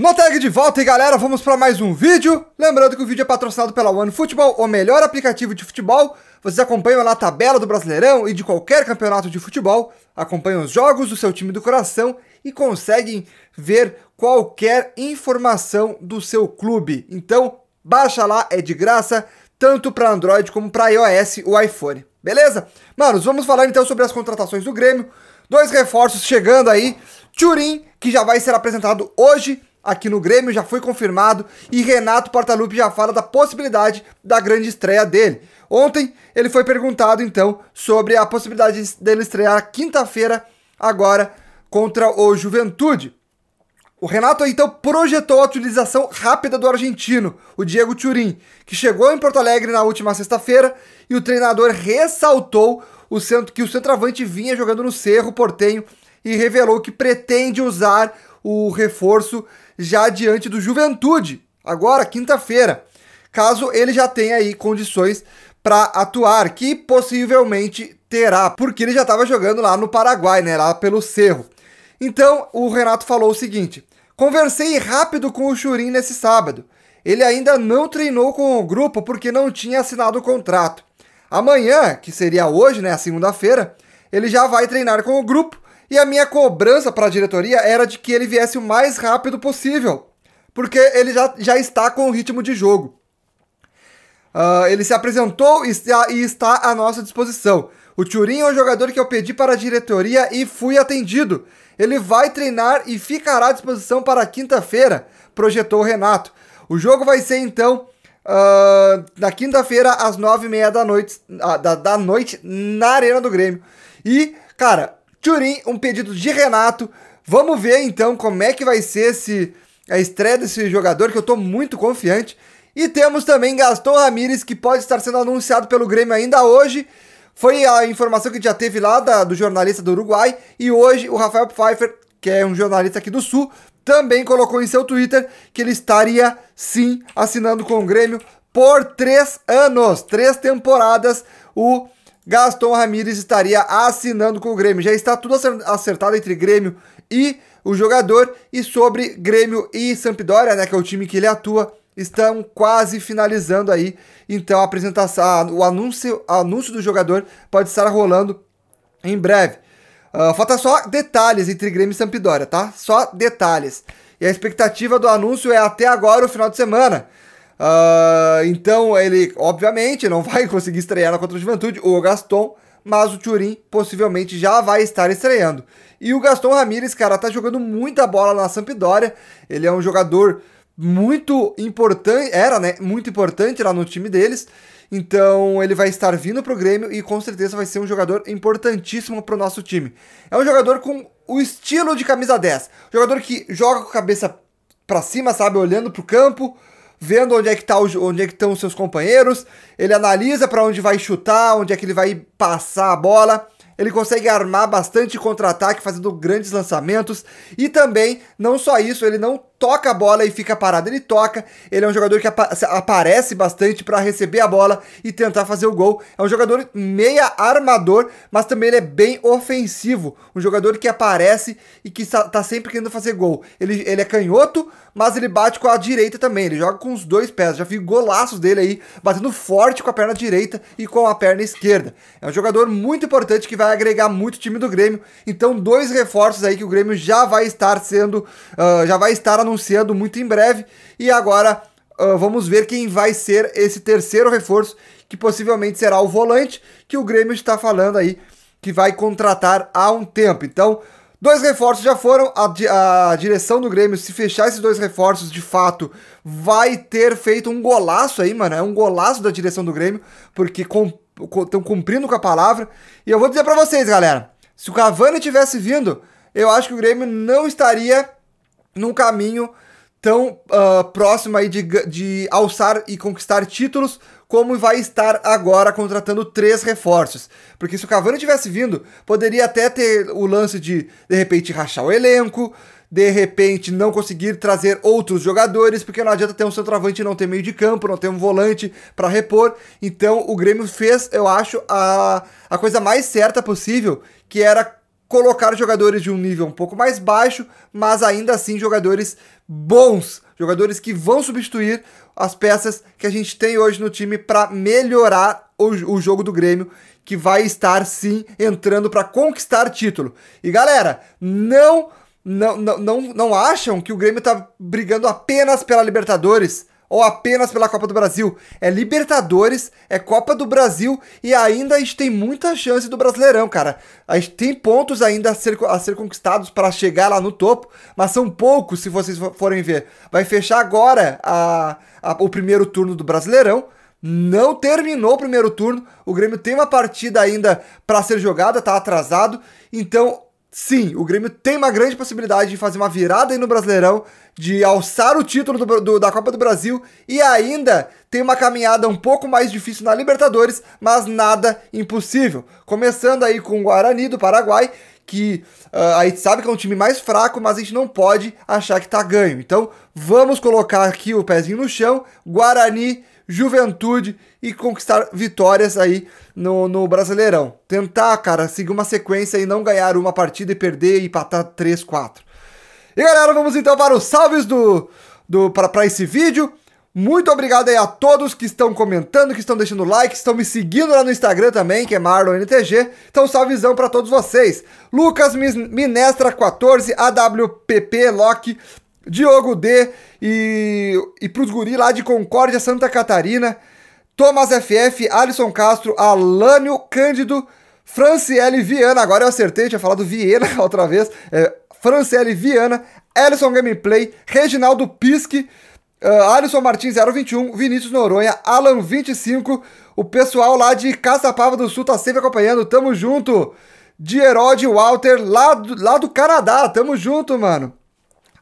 No tag de volta e galera, vamos para mais um vídeo. Lembrando que o vídeo é patrocinado pela OneFootball, o melhor aplicativo de futebol. Vocês acompanham lá a tabela do Brasileirão e de qualquer campeonato de futebol, acompanham os jogos do seu time do coração e conseguem ver qualquer informação do seu clube. Então, baixa lá, é de graça, tanto para Android como para iOS, o iPhone. Beleza? Manos, vamos falar então sobre as contratações do Grêmio. Dois reforços chegando aí. Turin, que já vai ser apresentado hoje aqui no Grêmio, já foi confirmado e Renato Portaluppi já fala da possibilidade da grande estreia dele. Ontem ele foi perguntado então sobre a possibilidade dele estrear quinta-feira agora contra o Juventude. O Renato então projetou a utilização rápida do argentino, o Diego Turin, que chegou em Porto Alegre na última sexta-feira e o treinador ressaltou o centro, que o centroavante vinha jogando no Cerro Portenho e revelou que pretende usar o reforço já diante do Juventude, agora quinta-feira, caso ele já tenha aí condições para atuar, que possivelmente terá, porque ele já estava jogando lá no Paraguai, né, lá pelo Cerro. Então, o Renato falou o seguinte: "Conversei rápido com o Churin nesse sábado. Ele ainda não treinou com o grupo porque não tinha assinado o contrato. Amanhã, que seria hoje, né, segunda-feira, ele já vai treinar com o grupo e a minha cobrança para a diretoria era de que ele viesse o mais rápido possível, porque ele já, já está com o ritmo de jogo. Uh, ele se apresentou e, e está à nossa disposição. O Turin é um jogador que eu pedi para a diretoria e fui atendido. Ele vai treinar e ficará à disposição para quinta-feira, projetou o Renato. O jogo vai ser então uh, na quinta-feira às nove e meia da noite, ah, da, da noite na Arena do Grêmio. E, cara, Turim, um pedido de Renato. Vamos ver então como é que vai ser esse, a estreia desse jogador, que eu estou muito confiante. E temos também Gaston Ramírez, que pode estar sendo anunciado pelo Grêmio ainda hoje. Foi a informação que já teve lá da, do jornalista do Uruguai. E hoje o Rafael Pfeiffer, que é um jornalista aqui do Sul, também colocou em seu Twitter que ele estaria sim assinando com o Grêmio por três anos, três temporadas. O Gaston Ramírez estaria assinando com o Grêmio. Já está tudo acertado entre Grêmio e o jogador. E sobre Grêmio e Sampdoria, né, que é o time que ele atua, estão quase finalizando aí. Então a apresentação, o anúncio, anúncio do jogador pode estar rolando em breve. Uh, falta só detalhes entre Grêmio e Sampdoria, tá? Só detalhes. E a expectativa do anúncio é até agora o final de semana. Uh, então ele, obviamente, não vai conseguir estrear na contra a Juventude, o Gaston, mas o Turin possivelmente já vai estar estreando. E o Gaston Ramírez, cara, tá jogando muita bola na Sampdoria, ele é um jogador muito importante, era, né, muito importante lá no time deles, então ele vai estar vindo pro Grêmio e com certeza vai ser um jogador importantíssimo pro nosso time. É um jogador com o estilo de camisa 10, jogador que joga com a cabeça para cima, sabe, olhando pro campo, vendo onde é que tá o, onde é que estão os seus companheiros, ele analisa para onde vai chutar, onde é que ele vai passar a bola. Ele consegue armar bastante contra-ataque, fazendo grandes lançamentos. E também, não só isso, ele não toca a bola e fica parado. Ele toca, ele é um jogador que aparece bastante para receber a bola e tentar fazer o gol. É um jogador meia armador, mas também ele é bem ofensivo. Um jogador que aparece e que está sempre querendo fazer gol. Ele, ele é canhoto, mas ele bate com a direita também. Ele joga com os dois pés. Já vi golaços dele aí, batendo forte com a perna direita e com a perna esquerda. É um jogador muito importante que vai agregar muito o time do Grêmio. Então, dois reforços aí que o Grêmio já vai estar sendo, uh, já vai estar anunciando anunciando muito em breve. E agora uh, vamos ver quem vai ser esse terceiro reforço, que possivelmente será o volante, que o Grêmio está falando aí que vai contratar há um tempo. Então, dois reforços já foram. A, di a direção do Grêmio, se fechar esses dois reforços de fato, vai ter feito um golaço aí, mano. É um golaço da direção do Grêmio, porque estão cumprindo com a palavra. E eu vou dizer para vocês, galera: se o Cavani tivesse vindo, eu acho que o Grêmio não estaria num caminho tão uh, próximo aí de, de alçar e conquistar títulos como vai estar agora contratando três reforços. Porque se o Cavani tivesse vindo, poderia até ter o lance de, de repente, rachar o elenco, de repente não conseguir trazer outros jogadores, porque não adianta ter um centroavante e não ter meio de campo, não ter um volante para repor. Então o Grêmio fez, eu acho, a, a coisa mais certa possível, que era colocar jogadores de um nível um pouco mais baixo, mas ainda assim jogadores bons, jogadores que vão substituir as peças que a gente tem hoje no time para melhorar o, o jogo do Grêmio, que vai estar sim entrando para conquistar título. E galera, não não, não, não, não acham que o Grêmio está brigando apenas pela Libertadores? ou apenas pela Copa do Brasil. É Libertadores, é Copa do Brasil e ainda a gente tem muita chance do Brasileirão, cara. A gente tem pontos ainda a ser, a ser conquistados para chegar lá no topo, mas são poucos se vocês forem ver. Vai fechar agora a, a, o primeiro turno do Brasileirão. Não terminou o primeiro turno. O Grêmio tem uma partida ainda para ser jogada, tá atrasado. Então, sim, o Grêmio tem uma grande possibilidade de fazer uma virada aí no Brasileirão, de alçar o título do, do, da Copa do Brasil e ainda tem uma caminhada um pouco mais difícil na Libertadores, mas nada impossível. Começando aí com o Guarani do Paraguai, que uh, a gente sabe que é um time mais fraco, mas a gente não pode achar que tá ganho. Então vamos colocar aqui o pezinho no chão, Guarani Juventude e conquistar vitórias aí no, no Brasileirão. Tentar, cara, seguir uma sequência e não ganhar uma partida e perder e empatar 3, 4. E galera, vamos então para os salves do, do para esse vídeo. Muito obrigado aí a todos que estão comentando, que estão deixando like, que estão me seguindo lá no Instagram também, que é MarlonNTG. Então, salvezão para todos vocês. Lucas Minestra14, AWPP, Loki, Diogo D e, e pros guri lá de Concórdia, Santa Catarina, Thomas FF, Alisson Castro, Alânio Cândido, Franciele Viana, agora eu acertei, tinha falado Viena outra vez, é, Franciele Viana, Alisson Gameplay, Reginaldo Pisque, uh, Alisson Martins 021, Vinícius Noronha, Alan 25, o pessoal lá de Caçapava do Sul tá sempre acompanhando, tamo junto! De Herode Walter, lá do, lá do Canadá, tamo junto, mano!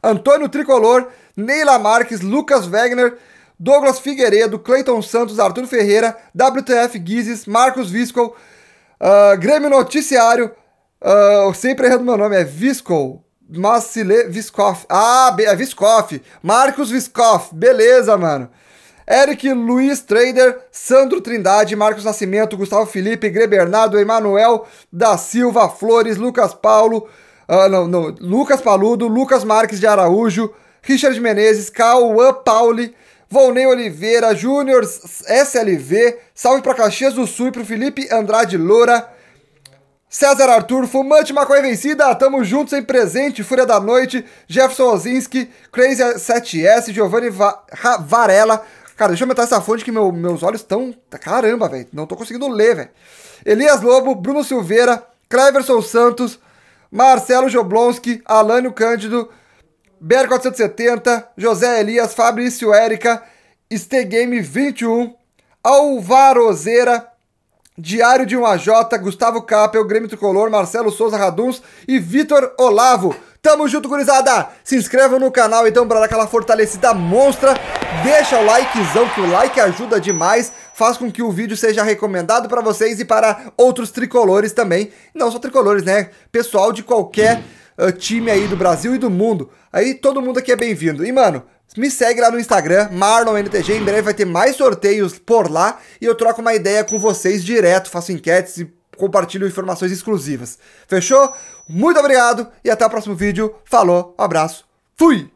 Antônio Tricolor, Neila Marques, Lucas Wegner, Douglas Figueiredo, Cleiton Santos, Arthur Ferreira, WTF Guizes, Marcos Visco, uh, ah, Grêmio Noticiário, uh, sempre errando meu nome, é Visco, Macile Viscoff, ah, é Viscoff, Marcos Viscoff, beleza, mano. Eric Luiz Trader, Sandro Trindade, Marcos Nascimento, Gustavo Felipe, Grebernardo, Emanuel da Silva, Flores, Lucas Paulo, ah, não, não. Lucas Paludo, Lucas Marques de Araújo, Richard Menezes, Cauã Pauli, Volney Oliveira, Júnior SLV, salve para Caxias do Sul e pro Felipe Andrade Loura. César Arthur, fumante maconha vencida, tamo juntos em presente, Fúria da Noite, Jefferson Ozinski, Crazy 7S, Giovanni Va Varela. Cara, deixa eu aumentar essa fonte que meu, meus olhos estão. Caramba, velho, não tô conseguindo ler, velho. Elias Lobo, Bruno Silveira, Cleverson Santos, Marcelo Joblonski, Alânio Cândido, BR470, José Elias, Fabrício Érica, Stegame 21, Alvaro Ozeira, Diário de 1AJ, Gustavo Capel, Grêmio Tricolor, Marcelo Souza Raduns e Vitor Olavo. Tamo junto, gurizada! Se inscrevam no canal, então, pra dar aquela fortalecida monstra. Deixa o likezão, que o like ajuda demais. Faz com que o vídeo seja recomendado pra vocês e para outros tricolores também. Não só tricolores, né? Pessoal de qualquer uh, time aí do Brasil e do mundo. Aí todo mundo aqui é bem-vindo. E, mano, me segue lá no Instagram, MarlonNTG. Em breve vai ter mais sorteios por lá. E eu troco uma ideia com vocês direto. Faço enquetes e compartilho informações exclusivas. Fechou? Muito obrigado e até o próximo vídeo. Falou, um abraço, fui!